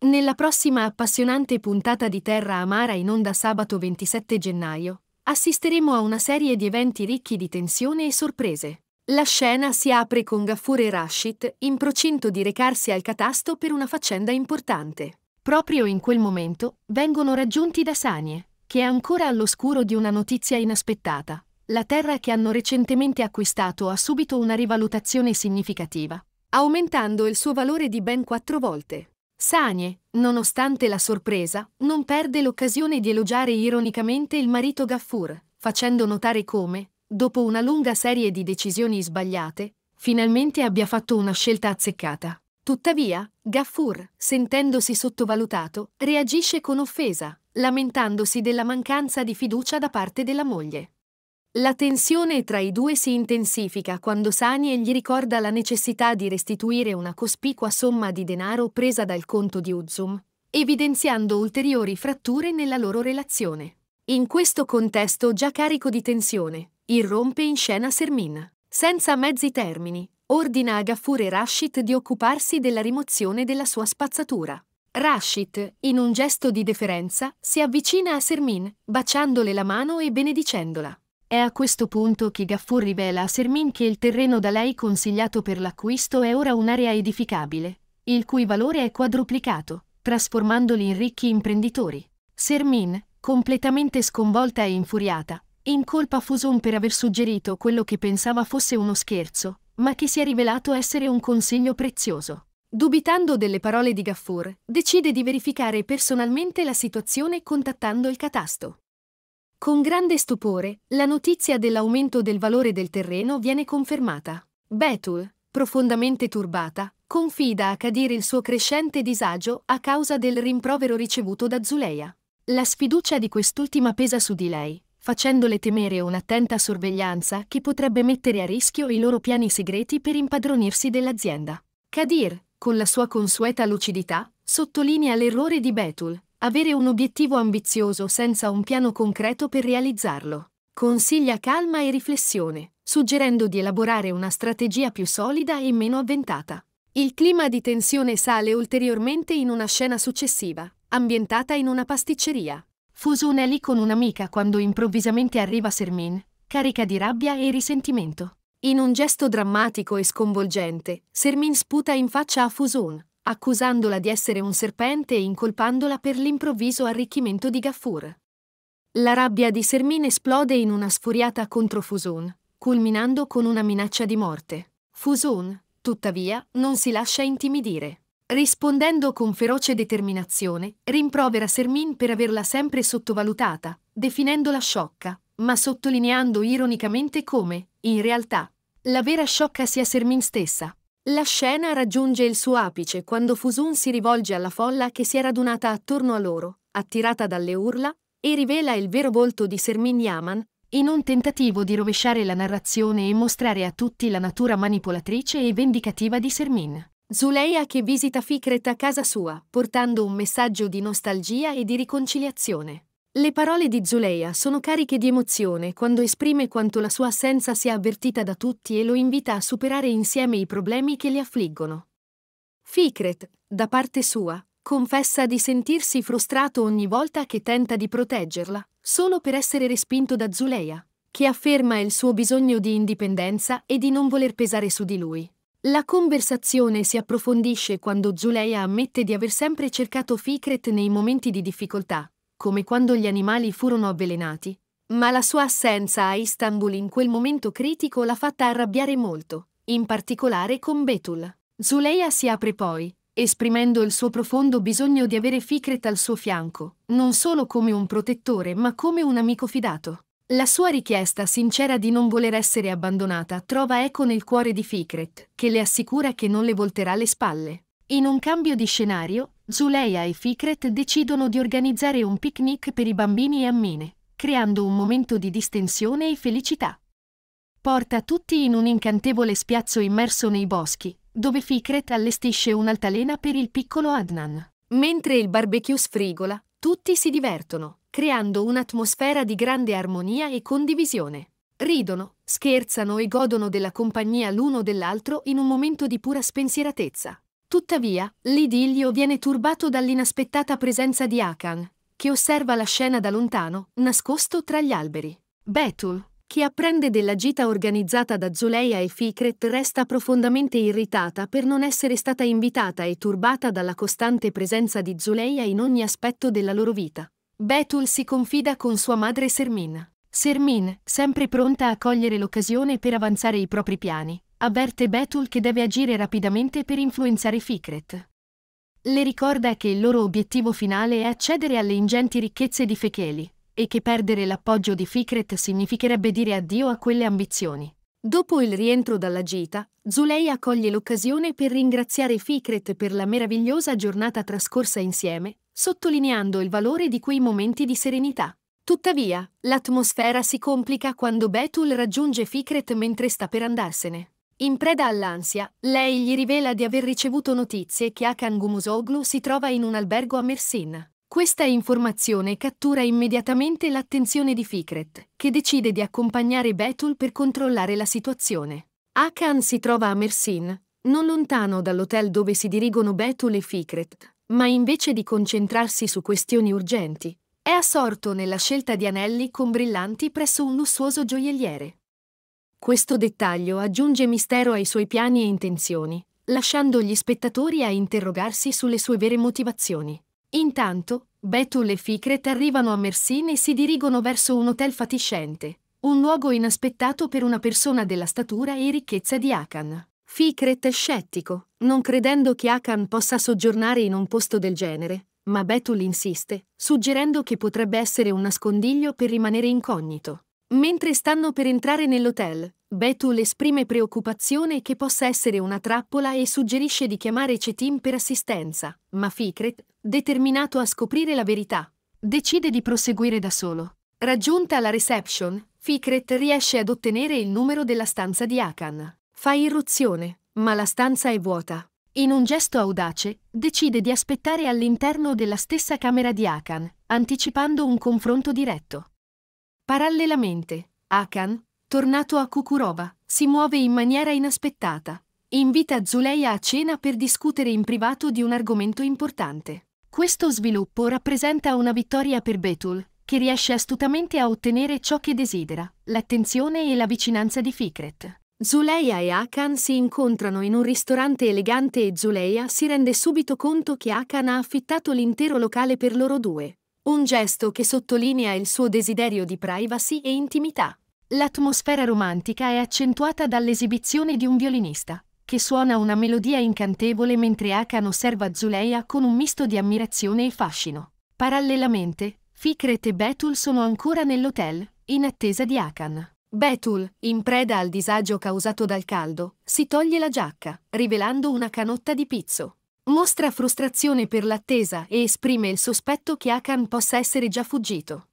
Nella prossima appassionante puntata di Terra Amara in onda sabato 27 gennaio, assisteremo a una serie di eventi ricchi di tensione e sorprese. La scena si apre con Gaffur e Rashid in procinto di recarsi al catasto per una faccenda importante. Proprio in quel momento vengono raggiunti da Sanie, che è ancora all'oscuro di una notizia inaspettata. La terra che hanno recentemente acquistato ha subito una rivalutazione significativa, aumentando il suo valore di ben quattro volte. Sanie, nonostante la sorpresa, non perde l'occasione di elogiare ironicamente il marito Gaffur, facendo notare come, dopo una lunga serie di decisioni sbagliate, finalmente abbia fatto una scelta azzeccata. Tuttavia, Gaffur, sentendosi sottovalutato, reagisce con offesa, lamentandosi della mancanza di fiducia da parte della moglie. La tensione tra i due si intensifica quando Sanie gli ricorda la necessità di restituire una cospicua somma di denaro presa dal conto di Uzum, evidenziando ulteriori fratture nella loro relazione. In questo contesto già carico di tensione, irrompe in scena Sermin. Senza mezzi termini, ordina a Gaffur e Rashid di occuparsi della rimozione della sua spazzatura. Rashid, in un gesto di deferenza, si avvicina a Sermin, baciandole la mano e benedicendola. È a questo punto che Gaffur rivela a Sermin che il terreno da lei consigliato per l'acquisto è ora un'area edificabile, il cui valore è quadruplicato, trasformandoli in ricchi imprenditori. Sermin, completamente sconvolta e infuriata, incolpa Fuson per aver suggerito quello che pensava fosse uno scherzo, ma che si è rivelato essere un consiglio prezioso. Dubitando delle parole di Gaffur, decide di verificare personalmente la situazione contattando il catasto. Con grande stupore, la notizia dell'aumento del valore del terreno viene confermata. Betul, profondamente turbata, confida a Kadir il suo crescente disagio a causa del rimprovero ricevuto da Zuleia. La sfiducia di quest'ultima pesa su di lei, facendole temere un'attenta sorveglianza che potrebbe mettere a rischio i loro piani segreti per impadronirsi dell'azienda. Kadir, con la sua consueta lucidità, sottolinea l'errore di Betul, avere un obiettivo ambizioso senza un piano concreto per realizzarlo. Consiglia calma e riflessione, suggerendo di elaborare una strategia più solida e meno avventata. Il clima di tensione sale ulteriormente in una scena successiva, ambientata in una pasticceria. Fusone è lì con un'amica quando improvvisamente arriva Sermin, carica di rabbia e risentimento. In un gesto drammatico e sconvolgente, Sermin sputa in faccia a Fusun, accusandola di essere un serpente e incolpandola per l'improvviso arricchimento di Gaffur. La rabbia di Sermin esplode in una sfuriata contro Fusun, culminando con una minaccia di morte. Fusun, tuttavia, non si lascia intimidire. Rispondendo con feroce determinazione, rimprovera Sermin per averla sempre sottovalutata, definendola sciocca, ma sottolineando ironicamente come, in realtà, la vera sciocca sia Sermin stessa, la scena raggiunge il suo apice quando Fusun si rivolge alla folla che si è radunata attorno a loro, attirata dalle urla, e rivela il vero volto di Sermin Yaman, in un tentativo di rovesciare la narrazione e mostrare a tutti la natura manipolatrice e vendicativa di Sermin. Zuleia che visita Fikret a casa sua, portando un messaggio di nostalgia e di riconciliazione. Le parole di Zuleia sono cariche di emozione quando esprime quanto la sua assenza sia avvertita da tutti e lo invita a superare insieme i problemi che li affliggono. Fikret, da parte sua, confessa di sentirsi frustrato ogni volta che tenta di proteggerla, solo per essere respinto da Zuleia, che afferma il suo bisogno di indipendenza e di non voler pesare su di lui. La conversazione si approfondisce quando Zuleia ammette di aver sempre cercato Fikret nei momenti di difficoltà, come quando gli animali furono avvelenati, ma la sua assenza a Istanbul in quel momento critico l'ha fatta arrabbiare molto, in particolare con Betul. Zuleia si apre poi, esprimendo il suo profondo bisogno di avere Fikret al suo fianco, non solo come un protettore ma come un amico fidato. La sua richiesta sincera di non voler essere abbandonata trova eco nel cuore di Fikret, che le assicura che non le volterà le spalle. In un cambio di scenario, Zuleia e Fikret decidono di organizzare un picnic per i bambini e Ammine, creando un momento di distensione e felicità. Porta tutti in un incantevole spiazzo immerso nei boschi, dove Fikret allestisce un'altalena per il piccolo Adnan. Mentre il barbecue sfrigola, tutti si divertono, creando un'atmosfera di grande armonia e condivisione. Ridono, scherzano e godono della compagnia l'uno dell'altro in un momento di pura spensieratezza. Tuttavia, l'idillio viene turbato dall'inaspettata presenza di Akan, che osserva la scena da lontano, nascosto tra gli alberi. Betul, che apprende della gita organizzata da Zuleia e Fikret, resta profondamente irritata per non essere stata invitata e turbata dalla costante presenza di Zuleia in ogni aspetto della loro vita. Betul si confida con sua madre Sermin. Sermin, sempre pronta a cogliere l'occasione per avanzare i propri piani, avverte Betul che deve agire rapidamente per influenzare Fikret. Le ricorda che il loro obiettivo finale è accedere alle ingenti ricchezze di Fekeli e che perdere l'appoggio di Fikret significherebbe dire addio a quelle ambizioni. Dopo il rientro dalla gita, Zulei coglie l'occasione per ringraziare Fikret per la meravigliosa giornata trascorsa insieme, sottolineando il valore di quei momenti di serenità. Tuttavia, l'atmosfera si complica quando Betul raggiunge Fikret mentre sta per andarsene. In preda all'ansia, lei gli rivela di aver ricevuto notizie che Akan Gumosoglu si trova in un albergo a Mersin. Questa informazione cattura immediatamente l'attenzione di Fikret, che decide di accompagnare Betul per controllare la situazione. Akan si trova a Mersin, non lontano dall'hotel dove si dirigono Betul e Fikret, ma invece di concentrarsi su questioni urgenti, è assorto nella scelta di anelli con brillanti presso un lussuoso gioielliere. Questo dettaglio aggiunge mistero ai suoi piani e intenzioni, lasciando gli spettatori a interrogarsi sulle sue vere motivazioni. Intanto, Betul e Fikret arrivano a Mersin e si dirigono verso un hotel fatiscente, un luogo inaspettato per una persona della statura e ricchezza di Akan. Fikret è scettico, non credendo che Akan possa soggiornare in un posto del genere, ma Betul insiste, suggerendo che potrebbe essere un nascondiglio per rimanere incognito. Mentre stanno per entrare nell'hotel, Betul esprime preoccupazione che possa essere una trappola e suggerisce di chiamare Cetin per assistenza, ma Fikret, determinato a scoprire la verità, decide di proseguire da solo. Raggiunta la reception, Fikret riesce ad ottenere il numero della stanza di Akan. Fa irruzione, ma la stanza è vuota. In un gesto audace, decide di aspettare all'interno della stessa camera di Akan, anticipando un confronto diretto. Parallelamente, Akan, tornato a Kukurova, si muove in maniera inaspettata. Invita Zuleia a cena per discutere in privato di un argomento importante. Questo sviluppo rappresenta una vittoria per Betul, che riesce astutamente a ottenere ciò che desidera, l'attenzione e la vicinanza di Fikret. Zuleia e Akan si incontrano in un ristorante elegante e Zuleia si rende subito conto che Akan ha affittato l'intero locale per loro due un gesto che sottolinea il suo desiderio di privacy e intimità. L'atmosfera romantica è accentuata dall'esibizione di un violinista, che suona una melodia incantevole mentre Akan osserva Zuleia con un misto di ammirazione e fascino. Parallelamente, Fikret e Betul sono ancora nell'hotel, in attesa di Akan. Betul, in preda al disagio causato dal caldo, si toglie la giacca, rivelando una canotta di pizzo mostra frustrazione per l'attesa e esprime il sospetto che Akan possa essere già fuggito.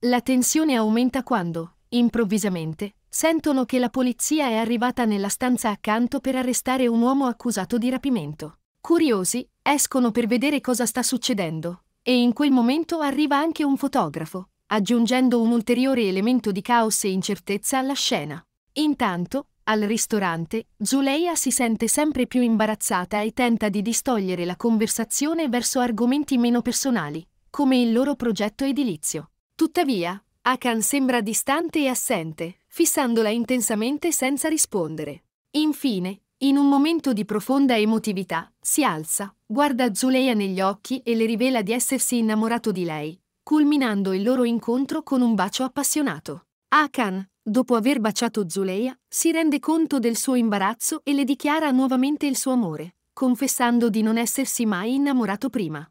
La tensione aumenta quando, improvvisamente, sentono che la polizia è arrivata nella stanza accanto per arrestare un uomo accusato di rapimento. Curiosi, escono per vedere cosa sta succedendo, e in quel momento arriva anche un fotografo, aggiungendo un ulteriore elemento di caos e incertezza alla scena. Intanto, al ristorante, Zuleia si sente sempre più imbarazzata e tenta di distogliere la conversazione verso argomenti meno personali, come il loro progetto edilizio. Tuttavia, Akan sembra distante e assente, fissandola intensamente senza rispondere. Infine, in un momento di profonda emotività, si alza, guarda Zuleia negli occhi e le rivela di essersi innamorato di lei, culminando il loro incontro con un bacio appassionato. Akan, dopo aver baciato Zuleia, si rende conto del suo imbarazzo e le dichiara nuovamente il suo amore, confessando di non essersi mai innamorato prima.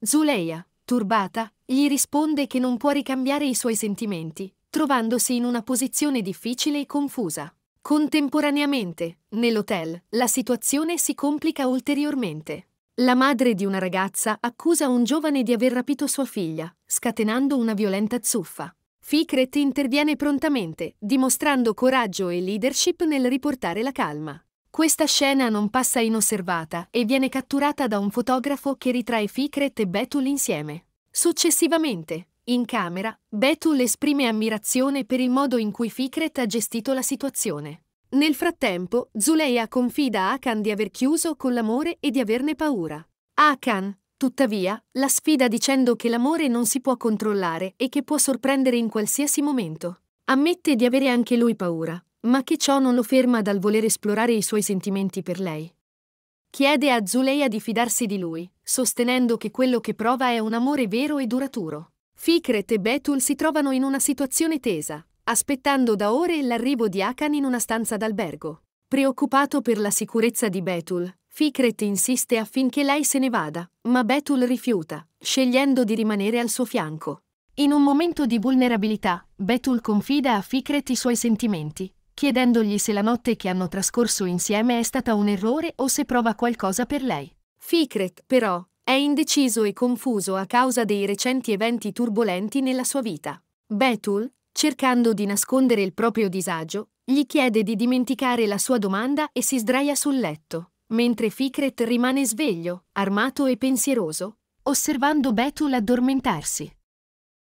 Zuleia, turbata, gli risponde che non può ricambiare i suoi sentimenti, trovandosi in una posizione difficile e confusa. Contemporaneamente, nell'hotel, la situazione si complica ulteriormente. La madre di una ragazza accusa un giovane di aver rapito sua figlia, scatenando una violenta zuffa. Fikret interviene prontamente, dimostrando coraggio e leadership nel riportare la calma. Questa scena non passa inosservata e viene catturata da un fotografo che ritrae Fikret e Betul insieme. Successivamente, in camera, Betul esprime ammirazione per il modo in cui Fikret ha gestito la situazione. Nel frattempo, Zuleia confida a Akan di aver chiuso con l'amore e di averne paura. Akan, Tuttavia, la sfida dicendo che l'amore non si può controllare e che può sorprendere in qualsiasi momento. Ammette di avere anche lui paura, ma che ciò non lo ferma dal voler esplorare i suoi sentimenti per lei. Chiede a Zuleia di fidarsi di lui, sostenendo che quello che prova è un amore vero e duraturo. Fikret e Betul si trovano in una situazione tesa, aspettando da ore l'arrivo di Akan in una stanza d'albergo. Preoccupato per la sicurezza di Betul, Fikret insiste affinché lei se ne vada, ma Betul rifiuta, scegliendo di rimanere al suo fianco. In un momento di vulnerabilità, Betul confida a Fikret i suoi sentimenti, chiedendogli se la notte che hanno trascorso insieme è stata un errore o se prova qualcosa per lei. Fikret, però, è indeciso e confuso a causa dei recenti eventi turbolenti nella sua vita. Betul, cercando di nascondere il proprio disagio, gli chiede di dimenticare la sua domanda e si sdraia sul letto mentre Fikret rimane sveglio, armato e pensieroso, osservando Betul addormentarsi.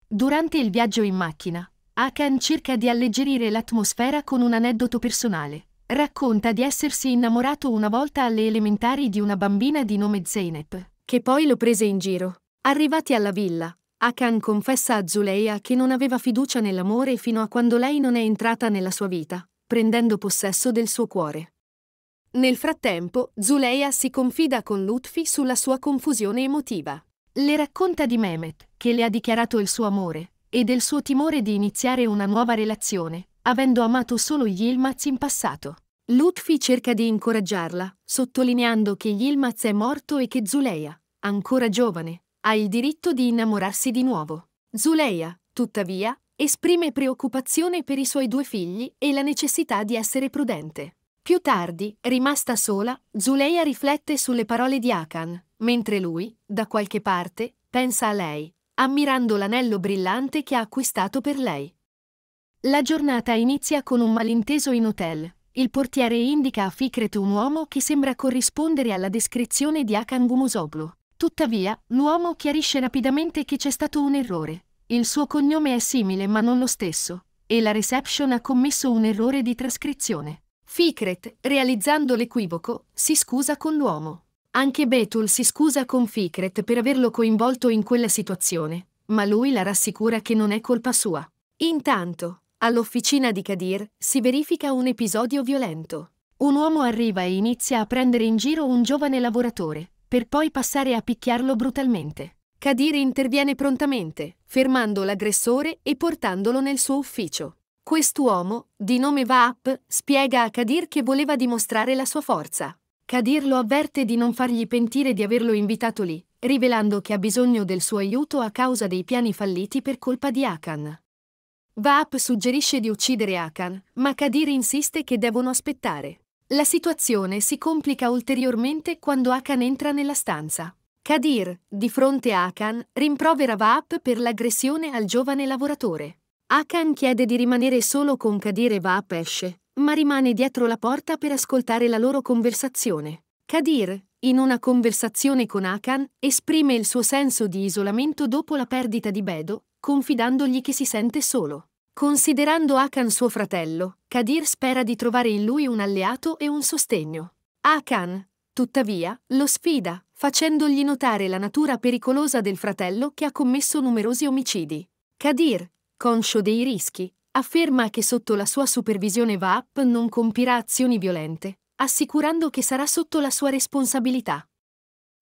Durante il viaggio in macchina, Akan cerca di alleggerire l'atmosfera con un aneddoto personale. Racconta di essersi innamorato una volta alle elementari di una bambina di nome Zeynep, che poi lo prese in giro. Arrivati alla villa, Akan confessa a Zuleia che non aveva fiducia nell'amore fino a quando lei non è entrata nella sua vita, prendendo possesso del suo cuore. Nel frattempo, Zuleia si confida con Lutfi sulla sua confusione emotiva. Le racconta di Mehmet, che le ha dichiarato il suo amore, e del suo timore di iniziare una nuova relazione, avendo amato solo Yilmaz in passato. Lutfi cerca di incoraggiarla, sottolineando che Yilmaz è morto e che Zuleia, ancora giovane, ha il diritto di innamorarsi di nuovo. Zuleia, tuttavia, esprime preoccupazione per i suoi due figli e la necessità di essere prudente. Più tardi, rimasta sola, Zuleia riflette sulle parole di Akan, mentre lui, da qualche parte, pensa a lei, ammirando l'anello brillante che ha acquistato per lei. La giornata inizia con un malinteso in hotel. Il portiere indica a Fikret un uomo che sembra corrispondere alla descrizione di Akan Gumusoglu. Tuttavia, l'uomo chiarisce rapidamente che c'è stato un errore. Il suo cognome è simile ma non lo stesso, e la reception ha commesso un errore di trascrizione. Ficret, realizzando l'equivoco, si scusa con l'uomo. Anche Betul si scusa con Ficret per averlo coinvolto in quella situazione, ma lui la rassicura che non è colpa sua. Intanto, all'officina di Kadir si verifica un episodio violento. Un uomo arriva e inizia a prendere in giro un giovane lavoratore, per poi passare a picchiarlo brutalmente. Kadir interviene prontamente, fermando l'aggressore e portandolo nel suo ufficio. Quest'uomo, di nome Vaap, spiega a Kadir che voleva dimostrare la sua forza. Kadir lo avverte di non fargli pentire di averlo invitato lì, rivelando che ha bisogno del suo aiuto a causa dei piani falliti per colpa di Akan. Vaap suggerisce di uccidere Akan, ma Kadir insiste che devono aspettare. La situazione si complica ulteriormente quando Akan entra nella stanza. Kadir, di fronte a Akan, rimprovera Vaap per l'aggressione al giovane lavoratore. Akan chiede di rimanere solo con Kadir e va a pesce, ma rimane dietro la porta per ascoltare la loro conversazione. Kadir, in una conversazione con Akan, esprime il suo senso di isolamento dopo la perdita di Bedo, confidandogli che si sente solo. Considerando Akan suo fratello, Kadir spera di trovare in lui un alleato e un sostegno. Akan, tuttavia, lo sfida, facendogli notare la natura pericolosa del fratello che ha commesso numerosi omicidi. Kadir, conscio dei rischi, afferma che sotto la sua supervisione VAP non compirà azioni violente, assicurando che sarà sotto la sua responsabilità.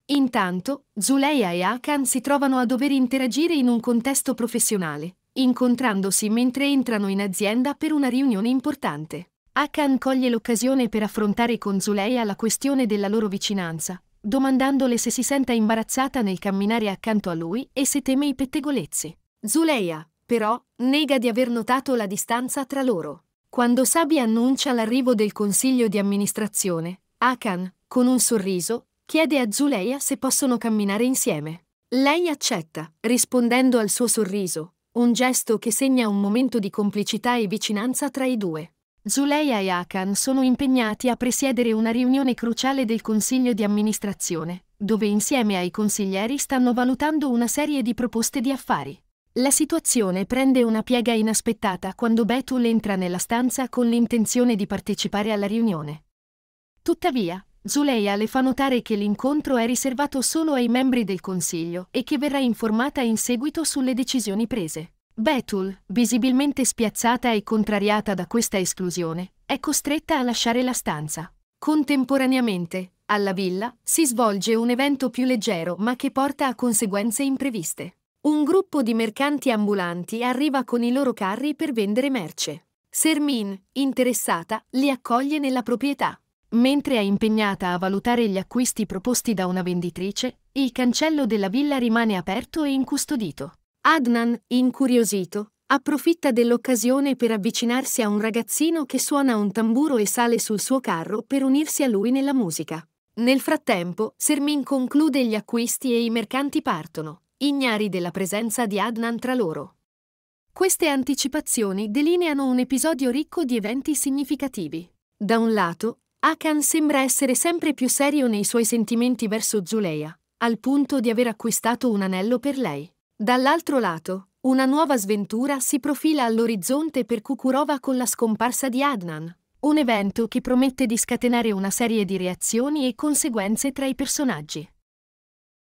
Intanto, Zuleia e Akan si trovano a dover interagire in un contesto professionale, incontrandosi mentre entrano in azienda per una riunione importante. Akan coglie l'occasione per affrontare con Zuleia la questione della loro vicinanza, domandandole se si senta imbarazzata nel camminare accanto a lui e se teme i pettegolezzi. Zuleia, però, nega di aver notato la distanza tra loro. Quando Sabi annuncia l'arrivo del consiglio di amministrazione, Akan, con un sorriso, chiede a Zuleia se possono camminare insieme. Lei accetta, rispondendo al suo sorriso, un gesto che segna un momento di complicità e vicinanza tra i due. Zuleia e Akan sono impegnati a presiedere una riunione cruciale del consiglio di amministrazione, dove insieme ai consiglieri stanno valutando una serie di proposte di affari. La situazione prende una piega inaspettata quando Betul entra nella stanza con l'intenzione di partecipare alla riunione. Tuttavia, Zuleia le fa notare che l'incontro è riservato solo ai membri del consiglio e che verrà informata in seguito sulle decisioni prese. Betul, visibilmente spiazzata e contrariata da questa esclusione, è costretta a lasciare la stanza. Contemporaneamente, alla villa, si svolge un evento più leggero ma che porta a conseguenze impreviste. Un gruppo di mercanti ambulanti arriva con i loro carri per vendere merce. Sermin, interessata, li accoglie nella proprietà. Mentre è impegnata a valutare gli acquisti proposti da una venditrice, il cancello della villa rimane aperto e incustodito. Adnan, incuriosito, approfitta dell'occasione per avvicinarsi a un ragazzino che suona un tamburo e sale sul suo carro per unirsi a lui nella musica. Nel frattempo, Sermin conclude gli acquisti e i mercanti partono ignari della presenza di Adnan tra loro. Queste anticipazioni delineano un episodio ricco di eventi significativi. Da un lato, Akan sembra essere sempre più serio nei suoi sentimenti verso Zuleya, al punto di aver acquistato un anello per lei. Dall'altro lato, una nuova sventura si profila all'orizzonte per Kukurova con la scomparsa di Adnan, un evento che promette di scatenare una serie di reazioni e conseguenze tra i personaggi.